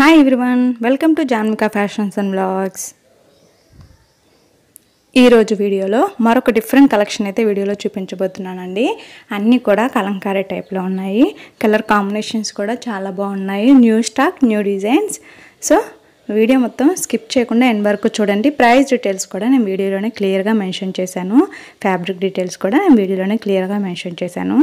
hi everyone welcome to Janmika fashions and blogs ఈరోజు వీడియోలో మరొక డిఫరెంట్ కలెక్షన్ అయితే వీడియోలో చూపించబోతున్నానండి అన్నీ కూడా కలంకారీ టైప్లో ఉన్నాయి కలర్ కాంబినేషన్స్ కూడా చాలా బాగున్నాయి new stock new designs so video మొత్తం స్కిప్ చేయకుండా ఎన్ వరకు చూడండి ప్రైస్ డీటెయిల్స్ కూడా నేను వీడియోలోనే క్లియర్గా మెన్షన్ చేశాను ఫ్యాబ్రిక్ డీటెయిల్స్ కూడా నేను వీడియోలోనే క్లియర్గా మెన్షన్ చేశాను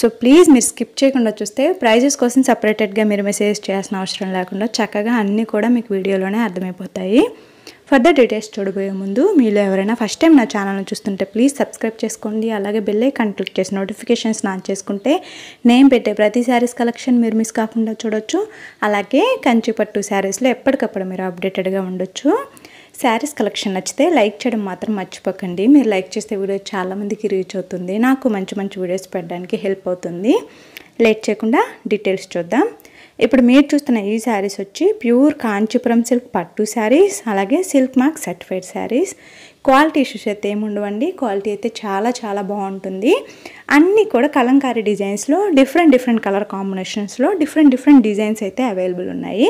సో ప్లీజ్ మీరు స్కిప్ చేయకుండా చూస్తే ప్రైజెస్ కోసం సపరేటెడ్గా మీరు మెసేజ్ చేయాల్సిన అవసరం లేకుండా చక్కగా అన్నీ కూడా మీకు వీడియోలోనే అర్థమైపోతాయి ఫర్దర్ డీటెయిల్స్ చూడబోయే ముందు మీలో ఎవరైనా ఫస్ట్ టైం నా ఛానల్ను చూస్తుంటే ప్లీజ్ సబ్స్క్రైబ్ చేసుకోండి అలాగే బెల్లై ఐకాన్ క్లిక్ చేసి నోటిఫికేషన్స్ ఆన్ చేసుకుంటే నేను పెట్టే ప్రతి శారీస్ కలెక్షన్ మీరు మిస్ కాకుండా చూడొచ్చు అలాగే కంచిపట్టు శారీస్లో ఎప్పటికప్పుడు మీరు అప్డేటెడ్గా ఉండొచ్చు శారీస్ కలెక్షన్ నచ్చితే లైక్ చేయడం మాత్రం మర్చిపోకండి మీరు లైక్ చేస్తే వీడియో చాలామందికి రీచ్ అవుతుంది నాకు మంచి మంచి వీడియోస్ పెట్టడానికి హెల్ప్ అవుతుంది లేట్ చేయకుండా డీటెయిల్స్ చూద్దాం ఇప్పుడు మీరు చూస్తున్న ఈ శారీస్ వచ్చి ప్యూర్ కాంచీపురం సిల్క్ పట్టు శారీస్ అలాగే silk mark certified saris quality issues అయితే ఏముండవండి క్వాలిటీ అయితే చాలా చాలా బాగుంటుంది అన్నీ కూడా కలంకారీ డిజైన్స్లో డిఫరెంట్ డిఫరెంట్ కలర్ కాంబినేషన్స్లో డిఫరెంట్ డిఫరెంట్ డిజైన్స్ అయితే అవైలబుల్ ఉన్నాయి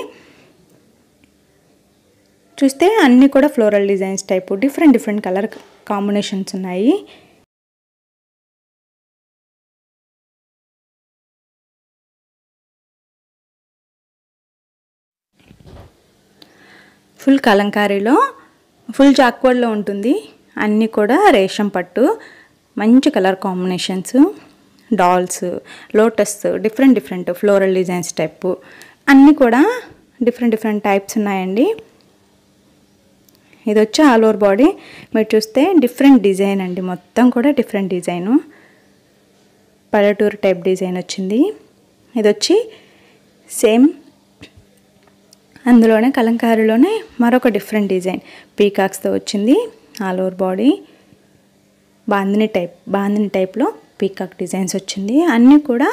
చూస్తే అన్నీ కూడా floral designs type different different colour combinations ఉన్నాయి ఫుల్ కలంకారీలో ఫుల్ జాక్వర్డ్లో ఉంటుంది అన్నీ కూడా రేషం పట్టు మంచి colour combinations dolls lotus different different floral designs type అన్నీ కూడా డిఫరెంట్ డిఫరెంట్ టైప్స్ ఉన్నాయండి ఇది వచ్చి ఆల్ ఓవర్ బాడీ మీరు చూస్తే డిఫరెంట్ డిజైన్ అండి మొత్తం కూడా డిఫరెంట్ డిజైను పల్లెటూరు టైప్ డిజైన్ వచ్చింది ఇది వచ్చి సేమ్ అందులోనే కలంకారులోనే మరొక డిఫరెంట్ డిజైన్ పీకాక్స్తో వచ్చింది all over body bandhani type bandhani టైప్లో పీకాక్ డిజైన్స్ వచ్చింది అన్నీ కూడా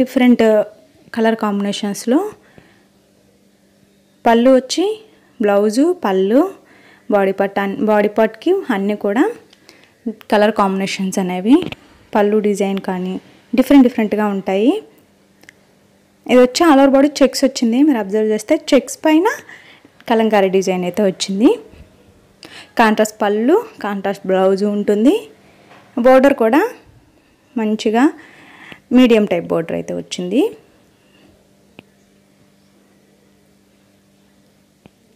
డిఫరెంట్ కలర్ కాంబినేషన్స్లో పళ్ళు వచ్చి బ్లౌజు పళ్ళు బాడీ పార్ట్ బాడీ పార్ట్కి అన్నీ కూడా కలర్ కాంబినేషన్స్ అనేవి పళ్ళు డిజైన్ కానీ డిఫరెంట్ డిఫరెంట్గా ఉంటాయి ఇది వచ్చి ఆల్ ఓవర్ బాడీ చెక్స్ వచ్చింది మీరు అబ్జర్వ్ చేస్తే చెక్స్ పైన కలంకారీ డిజైన్ అయితే వచ్చింది కాంట్రాస్ట్ పళ్ళు కాంట్రాస్ట్ బ్లౌజ్ ఉంటుంది బోర్డర్ కూడా మంచిగా మీడియం టైప్ బోర్డర్ అయితే వచ్చింది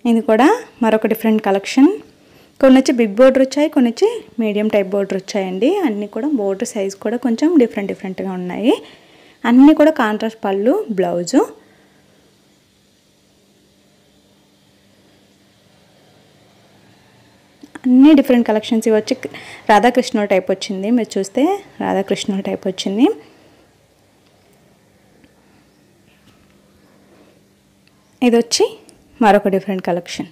ఇది కూడా మరొక డిఫరెంట్ కలెక్షన్ కొన్ని వచ్చి బిగ్ బోర్డర్ వచ్చాయి కొన్ని వచ్చి మీడియం టైప్ బోర్డర్ వచ్చాయండి అన్నీ కూడా బోర్డర్ సైజ్ కూడా కొంచెం డిఫరెంట్ డిఫరెంట్గా ఉన్నాయి అన్నీ కూడా కాంట్రాస్ట్ పళ్ళు బ్లౌజు అన్ని డిఫరెంట్ కలెక్షన్స్ ఇవి వచ్చి రాధాకృష్ణుల టైప్ వచ్చింది మీరు చూస్తే రాధాకృష్ణుల టైప్ వచ్చింది ఇది వచ్చి మరొక డిఫరెంట్ కలెక్షన్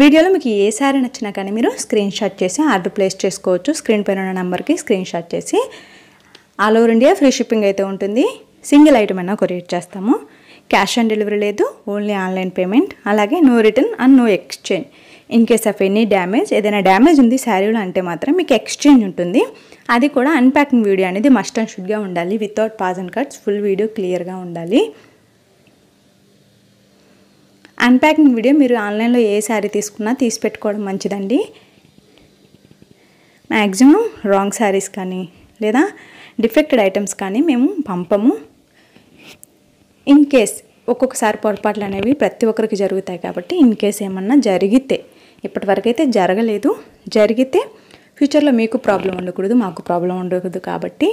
వీడియోలో మీకు ఏ శారీ నచ్చినా కానీ మీరు స్క్రీన్ షాట్ చేసి ఆర్డర్ ప్లేస్ చేసుకోవచ్చు స్క్రీన్ పైన ఉన్న నెంబర్కి స్క్రీన్ షాట్ చేసి all over India free shipping అయితే ఉంటుంది సింగిల్ ఐటమ్ అయినా కొరియర్ చేస్తాము క్యాష్ ఆన్ డెలివరీ లేదు ఓన్లీ ఆన్లైన్ పేమెంట్ అలాగే no return and no exchange in case of any damage ఏదైనా డ్యామేజ్ ఉంది శారీలో అంటే మాత్రం మీకు ఎక్స్చేంజ్ ఉంటుంది అది కూడా అన్ప్యాకింగ్ వీడియో అనేది మస్ట్ అండ్ షుడ్గా ఉండాలి without pause and cuts full video క్లియర్గా ఉండాలి అన్ప్యాకింగ్ వీడియో మీరు ఆన్లైన్లో ఏ శారీ తీసుకున్నా తీసి పెట్టుకోవడం మంచిదండి మ్యాక్సిమం రాంగ్ శారీస్ కానీ లేదా డిఫెక్టెడ్ ఐటమ్స్ కానీ మేము పంపము ఇన్ కేస్ ఒక్కొక్కసారి పొరపాట్లు అనేవి ప్రతి ఒక్కరికి జరుగుతాయి కాబట్టి ఇన్ కేస్ ఏమన్నా జరిగితే ఇప్పటివరకు అయితే జరగలేదు జరిగితే ఫ్యూచర్లో మీకు ప్రాబ్లం ఉండకూడదు మాకు ప్రాబ్లం ఉండకూడదు కాబట్టి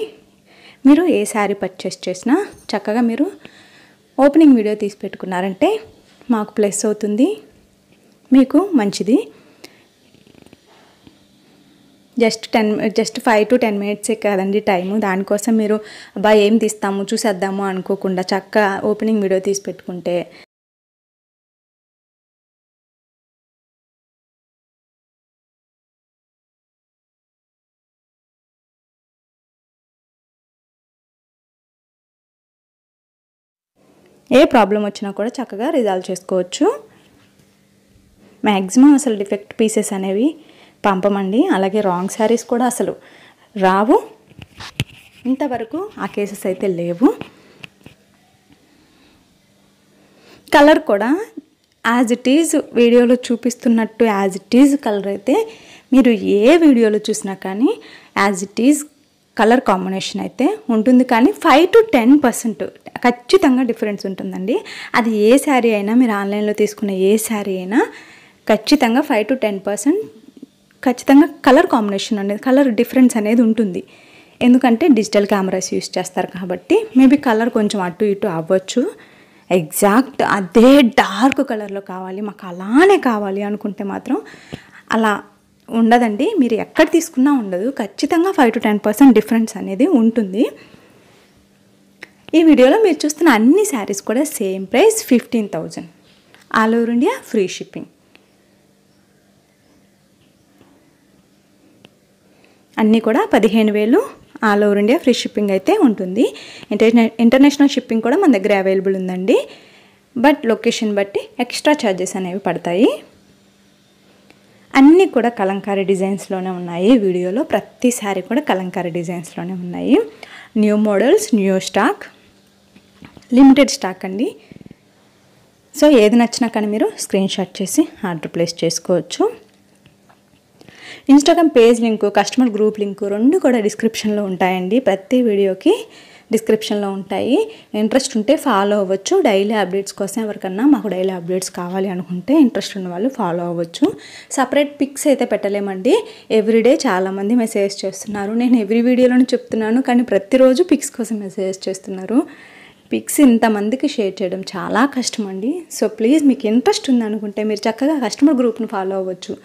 మీరు ఏ శారీ పర్చేస్ చేసినా చక్కగా మీరు ఓపెనింగ్ వీడియో తీసి పెట్టుకున్నారంటే మాకు ప్లస్ అవుతుంది మీకు మంచిది just ten just five to ten మినిట్సే కదండి టైము దానికోసం మీరు బా ఏం తీస్తాము చూసేద్దాము అనుకోకుండా చక్క ఓపెనింగ్ వీడియో తీసి పెట్టుకుంటే ఏ ప్రాబ్లం వచ్చినా కూడా చక్కగా రిజాల్వ్ చేసుకోవచ్చు మ్యాక్సిమం అసలు డిఫెక్ట్ పీసెస్ అనేవి పంపమండి అలాగే రాంగ్ శారీస్ కూడా అసలు రావు ఇంతవరకు ఆ కేసెస్ అయితే లేవు కలర్ కూడా యాజ్ ఇట్ ఈజ్ వీడియోలో చూపిస్తున్నట్టు యాజ్ ఇట్ ఈజ్ కలర్ అయితే మీరు ఏ వీడియోలో చూసినా కానీ as it is colour combination అయితే ఉంటుంది కానీ ఫైవ్ టు టెన్ పర్సెంట్ ఖచ్చితంగా డిఫరెన్స్ ఉంటుందండి అది ఏ శారీ అయినా మీరు ఆన్లైన్లో తీసుకున్న ఏ శారీ అయినా ఖచ్చితంగా ఫైవ్ టు టెన్ పర్సెంట్ ఖచ్చితంగా కలర్ కాంబినేషన్ అనేది కలర్ డిఫరెన్స్ అనేది ఉంటుంది ఎందుకంటే డిజిటల్ కెమెరాస్ యూస్ చేస్తారు కాబట్టి మేబీ కలర్ కొంచెం అటు ఇటు అవ్వచ్చు ఎగ్జాక్ట్ అదే డార్క్ కలర్లో కావాలి మాకు అలానే కావాలి అనుకుంటే మాత్రం అలా ఉండదండి మీరు ఎక్కడ తీసుకున్నా ఉండదు ఖచ్చితంగా five to ten percent difference అనేది ఉంటుంది ఈ వీడియోలో మీరు చూస్తున్న అన్ని శారీస్ కూడా same price fifteen thousand all over India free shipping అన్నీ కూడా పదిహేను వేలు all over India free shipping అయితే ఉంటుంది ఇంటర్నే ఇంటర్నేషనల్ షిప్పింగ్ కూడా మన దగ్గర అవైలబుల్ ఉందండి బట్ లొకేషన్ బట్టి ఎక్స్ట్రా ఛార్జెస్ అనేవి పడతాయి అన్నీ కూడా కలంకారీ డిజైన్స్లోనే ఉన్నాయి వీడియోలో ప్రతిసారి కూడా కలంకారీ డిజైన్స్లోనే ఉన్నాయి new models new stock limited stock అండి సో ఏది నచ్చినా కానీ మీరు స్క్రీన్ షాట్ చేసి ఆర్డర్ ప్లేస్ చేసుకోవచ్చు Instagram page link customer group link రెండు కూడా డిస్క్రిప్షన్లో ఉంటాయండి ప్రతి వీడియోకి డిస్క్రిప్షన్లో ఉంటాయి ఇంట్రెస్ట్ ఉంటే ఫాలో అవ్వచ్చు డైలీ అప్డేట్స్ కోసం ఎవరికన్నా మాకు డైలీ అప్డేట్స్ కావాలి అనుకుంటే ఇంట్రెస్ట్ ఉన్న వాళ్ళు ఫాలో అవ్వచ్చు సపరేట్ పిక్స్ అయితే పెట్టలేమండి ఎవ్రీడే చాలామంది మెసేజ్ చేస్తున్నారు నేను ఎవ్రీ వీడియోలోనే చెప్తున్నాను కానీ ప్రతిరోజు పిక్స్ కోసం మెసేజ్ చేస్తున్నారు పిక్స్ ఇంతమందికి షేర్ చేయడం చాలా కష్టం అండి సో ప్లీజ్ మీకు ఇంట్రెస్ట్ ఉందనుకుంటే మీరు చక్కగా కస్టమర్ గ్రూప్ను ఫాలో అవ్వచ్చు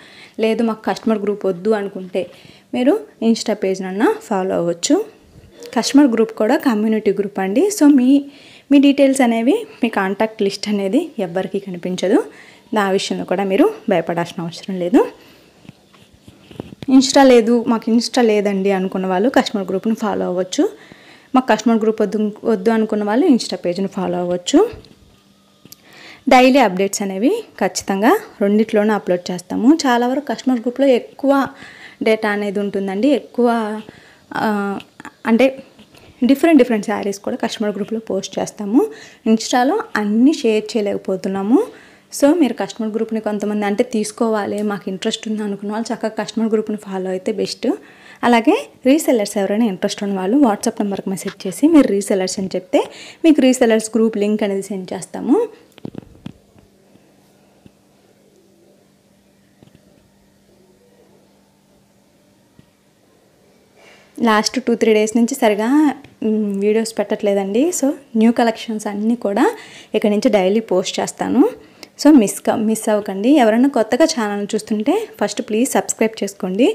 లేదు మాకు కస్టమర్ గ్రూప్ వద్దు అనుకుంటే మీరు ఇన్స్టా పేజ్నన్నా ఫాలో అవ్వచ్చు కస్టమర్ గ్రూప్ కూడా కమ్యూనిటీ గ్రూప్ అండి సో మీ మీ డీటెయిల్స్ అనేవి మీ కాంటాక్ట్ లిస్ట్ అనేది ఎవ్వరికీ కనిపించదు ఆ విషయంలో కూడా మీరు భయపడాల్సిన అవసరం లేదు ఇన్స్టా లేదు మాకు ఇన్స్టా లేదండి అనుకున్న వాళ్ళు కస్టమర్ గ్రూప్ని ఫాలో అవ్వచ్చు మాకు కస్టమర్ గ్రూప్ వద్దు వద్దు అనుకున్న వాళ్ళు ఇన్స్టా పేజ్ని ఫాలో అవ్వచ్చు డైలీ అప్డేట్స్ అనేవి ఖచ్చితంగా రెండిట్లోనే అప్లోడ్ చేస్తాము చాలా వరకు కస్టమర్ గ్రూప్లో ఎక్కువ డేటా అనేది ఉంటుందండి ఎక్కువ అంటే డిఫరెంట్ డిఫరెంట్ శారీస్ కూడా కస్టమర్ గ్రూప్లో పోస్ట్ చేస్తాము ఇన్స్టాలో అన్నీ షేర్ చేయలేకపోతున్నాము సో మీరు కస్టమర్ గ్రూప్ని కొంతమంది అంటే తీసుకోవాలి మాకు ఇంట్రెస్ట్ ఉంది అనుకున్న వాళ్ళు చక్కగా కస్టమర్ గ్రూప్ని ఫాలో అయితే బెస్ట్ అలాగే రీసెలర్స్ ఎవరైనా ఇంట్రెస్ట్ ఉన్న వాళ్ళు వాట్సాప్ నెంబర్కి మెసేజ్ చేసి మీరు రీసెలర్స్ అని చెప్తే మీకు రీసెలర్స్ గ్రూప్ లింక్ అనేది సెండ్ చేస్తాము లాస్ట్ టూ త్రీ డేస్ నుంచి సరిగా వీడియోస్ పెట్టట్లేదండి సో న్యూ కలెక్షన్స్ అన్నీ కూడా ఇక్కడ నుంచి డైలీ పోస్ట్ చేస్తాను సో మిస్ మిస్ అవ్వకండి ఎవరైనా కొత్తగా ఛానల్ చూస్తుంటే ఫస్ట్ ప్లీజ్ సబ్స్క్రైబ్ చేసుకోండి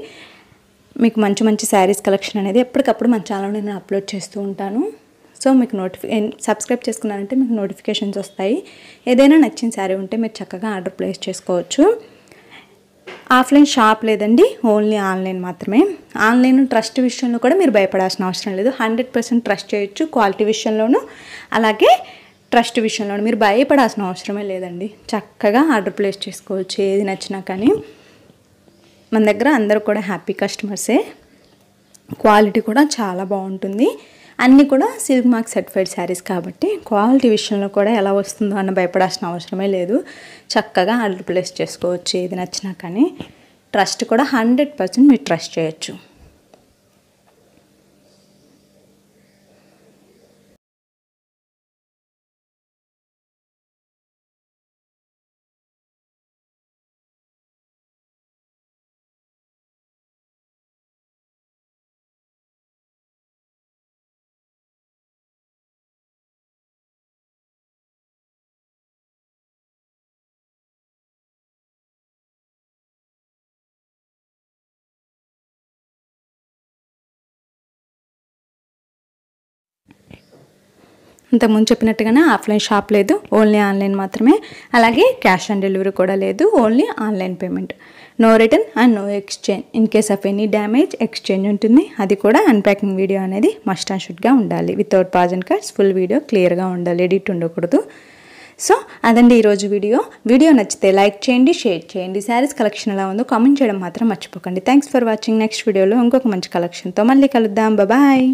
మీకు మంచి మంచి శారీస్ కలెక్షన్ అనేది ఎప్పటికప్పుడు మన ఛానల్ నేను అప్లోడ్ చేస్తూ ఉంటాను సో మీకు నోటిఫి సబ్స్క్రైబ్ చేసుకున్నారంటే మీకు నోటిఫికేషన్స్ వస్తాయి ఏదైనా నచ్చిన శారీ ఉంటే మీరు చక్కగా ఆర్డర్ ప్లేస్ చేసుకోవచ్చు ఆఫ్లైన్ షాప్ లేదండి ఓన్లీ ఆన్లైన్ మాత్రమే ఆన్లైన్ ట్రస్ట్ విషయంలో కూడా మీరు భయపడాల్సిన అవసరం లేదు హండ్రెడ్ పర్సెంట్ ట్రస్ట్ చేయొచ్చు క్వాలిటీ విషయంలోనూ అలాగే ట్రస్ట్ విషయంలో మీరు భయపడాల్సిన అవసరమే లేదండి చక్కగా ఆర్డర్ ప్లేస్ చేసుకోవచ్చు ఏది నచ్చినా కానీ మన దగ్గర అందరూ కూడా హ్యాపీ కస్టమర్సే క్వాలిటీ కూడా చాలా బాగుంటుంది అన్నీ కూడా సిల్క్ మార్క్ సర్టిఫైడ్ శారీస్ కాబట్టి క్వాలిటీ విషయంలో కూడా ఎలా వస్తుందో అన్న భయపడాల్సిన అవసరమే లేదు చక్కగా ఆర్డర్ ప్లేస్ చేసుకోవచ్చు ఏది నచ్చినా కానీ ట్రస్ట్ కూడా హండ్రెడ్ పర్సెంట్ మీరు ట్రస్ట్ చేయొచ్చు ఇంతకుముందు చెప్పినట్టుగానే ఆఫ్లైన్ షాప్ లేదు ఓన్లీ ఆన్లైన్ మాత్రమే అలాగే క్యాష్ ఆన్ డెలివరీ కూడా లేదు only online payment no return and no exchange in case of any damage exchange ఉంటుంది అది కూడా అన్ప్యాకింగ్ వీడియో అనేది మస్ట్ అండ్ షుడ్గా ఉండాలి without pause and cuts full video క్లియర్గా ఉండాలి ఎడిట్ ఉండకూడదు సో అదండి ఈరోజు వీడియో వీడియో నచ్చితే లైక్ చేయండి షేర్ చేయండి శారీస్ కలెక్షన్ ఎలా ఉందో కామెంట్ చేయడం మాత్రం మర్చిపోకండి థ్యాంక్స్ ఫర్ వాచింగ్ నెక్స్ట్ వీడియోలో ఇంకొక మంచి కలెక్షన్తో మళ్ళీ కలుద్దాం బాయ్